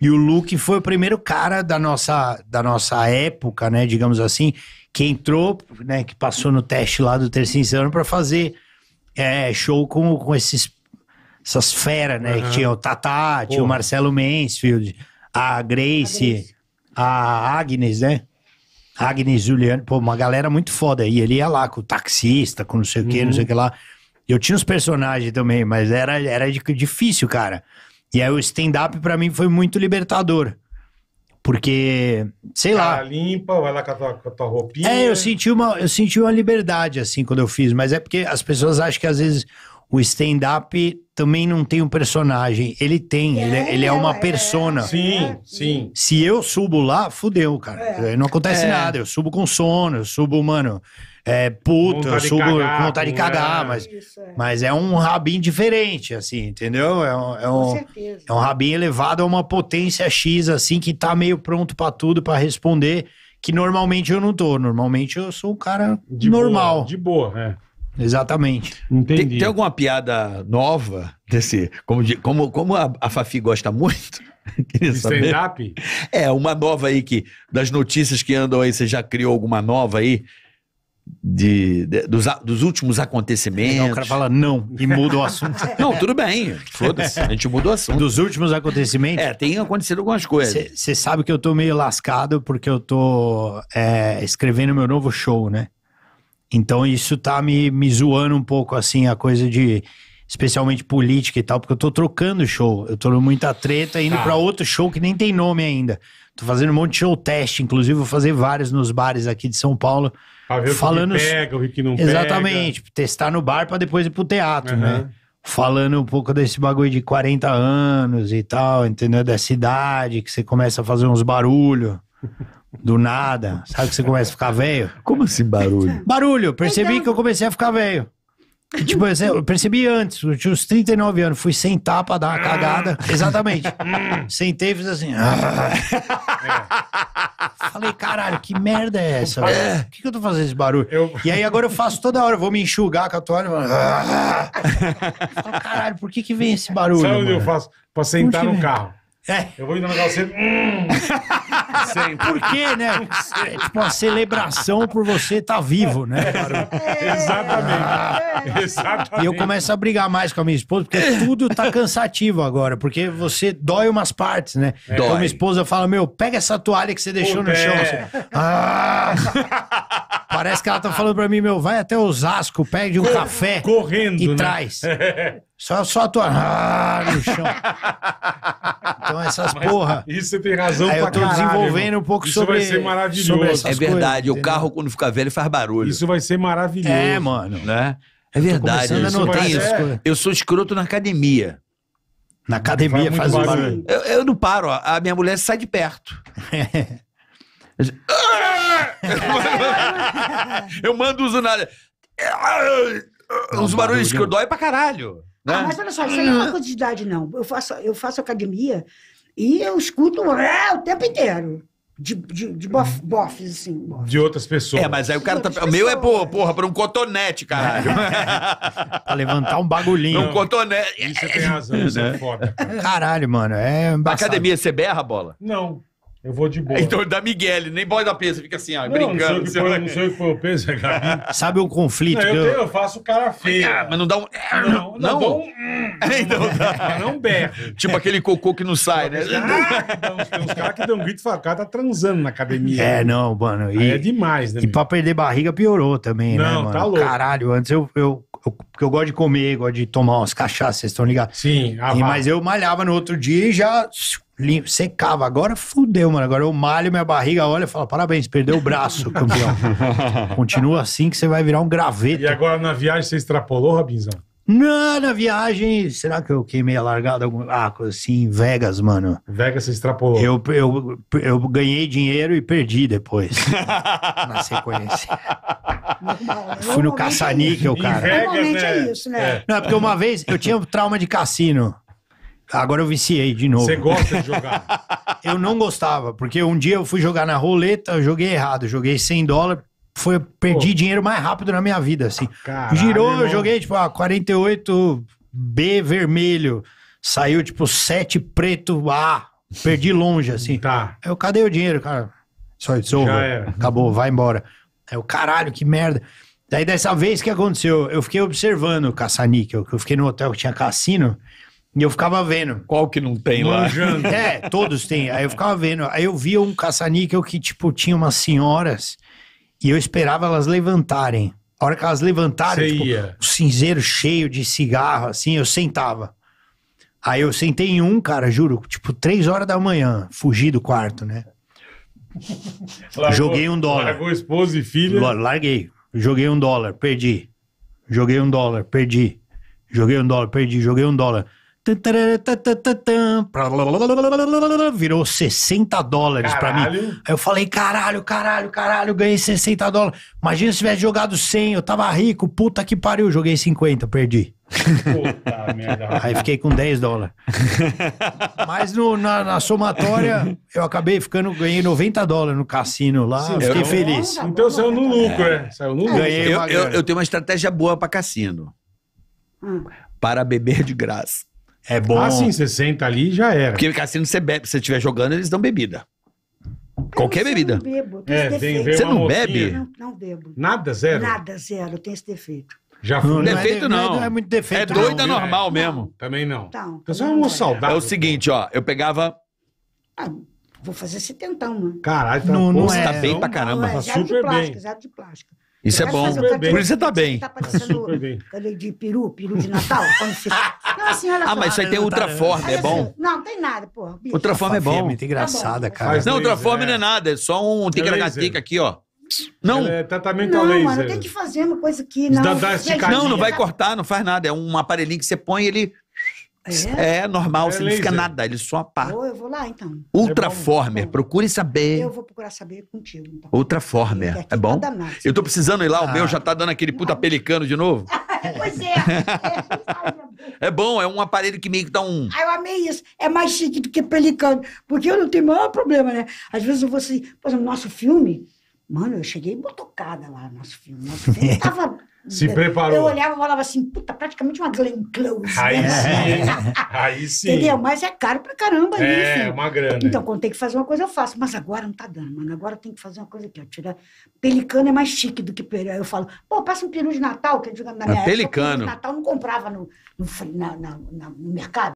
E o Luke foi o primeiro cara da nossa, da nossa época, né, digamos assim, que entrou, né, que passou no teste lá do terceiro ano para fazer é, show com, com esses, essas feras, né, uhum. que tinha o Tatá, tinha o Marcelo Mansfield, a Grace, a Agnes, né, Agnes Juliano, pô, uma galera muito foda, e ele ia lá com o taxista, com não sei o que, uhum. não sei o uhum. que lá, eu tinha os personagens também, mas era, era difícil, cara, e aí o stand-up para mim foi muito libertador. Porque, sei lá. limpa, vai lá com a tua, com a tua roupinha. É, eu senti, uma, eu senti uma liberdade, assim, quando eu fiz. Mas é porque as pessoas acham que às vezes o stand-up também não tem um personagem. Ele tem, é, ele, é, ele é uma é, persona. Sim, sim. Se eu subo lá, fudeu, cara. É. Não acontece é. nada. Eu subo com sono, eu subo, mano é puto, vontade eu subo com vontade de cagar, mas, Isso, é. mas é um rabinho diferente, assim, entendeu? É um, é, um, é um rabinho elevado a uma potência X, assim, que tá meio pronto para tudo, para responder, que normalmente eu não tô. Normalmente eu sou um cara de normal. Boa, de boa, né? Exatamente. Entendi. Tem, tem, alguma piada nova desse? Como, de, como, como a, a Fafi gosta muito? Stand-up? É, uma nova aí que. Das notícias que andam aí, você já criou alguma nova aí? de, de dos, dos, últimos acontecimentos. Não, o cara fala não e muda o assunto. não, tudo bem. Foda-se, a gente muda o assunto. Dos últimos acontecimentos? É, tem acontecido algumas coisas. Você sabe que eu tô meio lascado porque eu tô é, escrevendo meu novo show, né? Então isso tá me, me zoando um pouco, assim, a coisa de especialmente política e tal, porque eu tô trocando show. Eu tô muita treta indo tá. para outro show que nem tem nome ainda. Tô fazendo um monte de show teste, inclusive vou fazer vários nos bares aqui de São Paulo Pra ver falando, o que pega, o que não Exatamente, pega. testar no bar para depois ir pro teatro, uhum. né? Falando um pouco desse bagulho de 40 anos e tal, entendeu? Dessa idade que você começa a fazer uns barulhos. Do nada, sabe que você começa a ficar velho? Como assim barulho? Barulho, percebi então- que eu comecei a ficar velho. Tipo, assim, eu percebi antes, eu tinha uns 39 anos, fui sentar pra dar uma cagada. Ah. Exatamente. Hum. Sentei e fiz assim. Ah. É. Falei, caralho, que merda é essa? É. Por é. que, que eu tô fazendo esse barulho? Eu... E aí agora eu faço toda hora, vou me enxugar com a toalha. Ah. Falo, caralho, por que que vem esse barulho? Sabe onde eu faço? Pra sentar no vem? carro. É. Eu vou indo no negócio. Hum. Sempre. Por quê, né? É tipo uma celebração por você estar tá vivo, né? É, é, exatamente. É. Exatamente. E eu começo a brigar mais com a minha esposa, porque tudo tá cansativo agora, porque você dói umas partes, né? É. Então, dói. minha esposa fala, meu, pega essa toalha que você deixou Pô, no chão. É. ah! Parece que ela tá falando pra mim, meu, vai até Osasco, pede um Cor café. Correndo, E né? traz. Só, só a tua... Ah, no chão. Então essas Mas porra... Isso você tem razão Aí pra eu tô caralho desenvolvendo um pouco Isso sobre. Isso vai ser maravilhoso. Sobre essas é verdade. Coisas, o carro, quando fica velho, faz barulho. Isso vai ser maravilhoso. É, mano. Né? É verdade, eu não tem isso. Eu sou escroto na academia. Na academia faz, faz barulho. barulho. Eu, eu, não paro, ó. a minha mulher sai de perto. eu mando uso nada. É barulhos barulho. que eu dói pra caralho. Né? Ah, mas olha só, isso aí não é uma quantidade não. Eu faço, eu faço academia e eu escuto o tempo inteiro. De, de, de bof, bofes, assim. De outras pessoas. É, mas aí o cara tá. O meu é, porra, porra, pra um cotonete, caralho. pra levantar um bagulhinho. um cotonete. Isso tem razão, isso é né? foda. Caralho, mano, é Na academia, você berra a bola? Não. Eu vou de boa. É então dá Miguel, nem boy da peso, fica assim, ó, não, brincando. Não sei, foi, não sei o que foi o peso, Sabe o conflito? Não, eu, Tenho, eu, faço cara feio. Ah, mas não dá um. Não, não, é, então não. Dá um... Então, não berra Tipo aquele cocô que não sai, né? Tem uns caras que dão um grito e falam, o cara tá transando na academia. É, não, mano. E, Aí é demais, né? E meu? pra perder barriga piorou também, né, não, né, mano? Tá louco. Caralho, antes eu, eu porque eu gosto de comer, gosto de tomar umas cachaças, vocês estão ligados? Sim. Ah, e, mas eu malhava no outro dia e já limpo, secava. Agora fudeu, mano. Agora eu malho minha barriga, olha e fala: parabéns, perdeu o braço, campeão. Continua assim que você vai virar um graveto. E agora na viagem você extrapolou, Robinzão? Não, na viagem, será que eu queimei a largada? Ah, assim, em Vegas, mano. Vegas você extrapolou. Eu, eu, eu ganhei dinheiro e perdi depois. na sequência. Não, Fui no é caça-níquel, é cara. Vegas, Normalmente é né? é isso, né? É. Não, é porque uma vez eu tinha um trauma de cassino. Agora eu viciei de novo. Você gosta de jogar? eu não gostava, porque um dia eu fui jogar na roleta, eu joguei errado, joguei 100 dólares, foi, perdi Pô. dinheiro mais rápido na minha vida, assim. Ah, caralho, Girou, irmão. eu joguei, tipo, ah, 48 B vermelho, saiu, tipo, 7 preto A, perdi longe, assim. Tá. Eu, cadê o dinheiro, cara? Só isso, acabou, vai embora. é o caralho, que merda. Daí dessa vez que aconteceu, eu fiquei observando o caça-níquel, que eu fiquei no hotel que tinha cassino, e eu ficava vendo. Qual que não tem Manjando. lá? É, todos têm. Aí eu ficava vendo. Aí eu via um caça-níquel que, tipo, tinha umas senhoras e eu esperava elas levantarem. A hora que elas levantaram, tipo, o cinzeiro cheio de cigarro, assim, eu sentava. Aí eu sentei em um, cara, juro, tipo, três horas da manhã, fugi do quarto, né? Largou, Joguei um dólar. Largou esposa e Larguei. Joguei um dólar, perdi. Joguei um dólar, perdi. Joguei um dólar, perdi. Joguei um dólar. Virou 60 dólares para mim. Aí eu falei, caralho, caralho, caralho, ganhei 60 dólares. Imagina se tivesse jogado 100, eu tava rico, puta que pariu, joguei 50, perdi. Puta merda. Aí fiquei com 10 dólares. Mas no, na, na, somatória, eu acabei ficando, ganhei 90 dólares no cassino lá, Sim, fiquei eu, feliz. Então saiu no lucro, é. é. Saiu no lucro. Eu, eu, eu, tenho uma estratégia boa para cassino. Hum. Para beber de graça. É bom. Ah, sim, você senta ali já era. Porque cassino você bebe, se você estiver jogando, eles dão bebida. Qualquer bebida. não bebo, É, esse vem Você não mocinha. bebe? Não, não bebo. Nada, zero? Nada, zero, eu tenho esse defeito. Já fui. Não, é defeito é não. É muito defeito. É doida é. não. normal mesmo. Também não. Então, Então, você é um moço É o seguinte, ó. Eu pegava. Ah, vou fazer setentão, mano. Caralho, tá Não- não Você tá é. tá bem pra caramba. Não, tá é Tá zero de super plástica, bem. zero de plástica. Isso é bom. Tá Por isso você tá bem. Tá Tá parecendo cadê, de peru, peru de Natal, quando fica assim, olha ah, só. Ah, mas isso aí tem Ultraform, é bom? Não, tem nada, porra. bicho. é bom, é tá bom. muito engraçada, cara. Não, Ultraform não é nada, é só um ticaracateca é aqui, ó. Não, É tratamento a Não, mano, tem que fazer uma coisa aqui. Não, Dá- dá esticadinha. não, não vai é- cortar, não faz nada. É um aparelhinho que você põe ele É? é normal, É você não fica nada, ele só pá. Ô, eu vou lá, então. Ultraformer, procure saber. Eu vou procurar saber contigo, então. Ultraformer, é bom? tá Eu tô precisando ir lá, o meu ah. já tá dando aquele puta ah. pelicano de novo. pois é. é, não sai, não. É bom, é um aparelho que meio que dá um. Ah, eu amei isso. É mais chique do que Pelicano. Porque eu não tenho o maior problema, né? Às vezes eu vou assim, por exemplo, nosso filme. Mano, eu cheguei botocada lá, nosso filme. Nosso filme tava. Se preparou. Eu olhava e falava assim, puta, praticamente uma Glen Close. Aí né? sim. Aí sim. Entendeu? Mas é caro pra caramba é, isso. É, uma grana. Então, quando tem que fazer uma coisa, eu faço. Mas agora não tá dando, mano. Agora tem que fazer uma coisa aqui, ó. Tirar... Pelicano é mais chique do que peru. Eu falo, pô, passa um peru de Natal, que é, é eu na minha é época, pelicano. de Natal não comprava no, no, na, na, no mercado.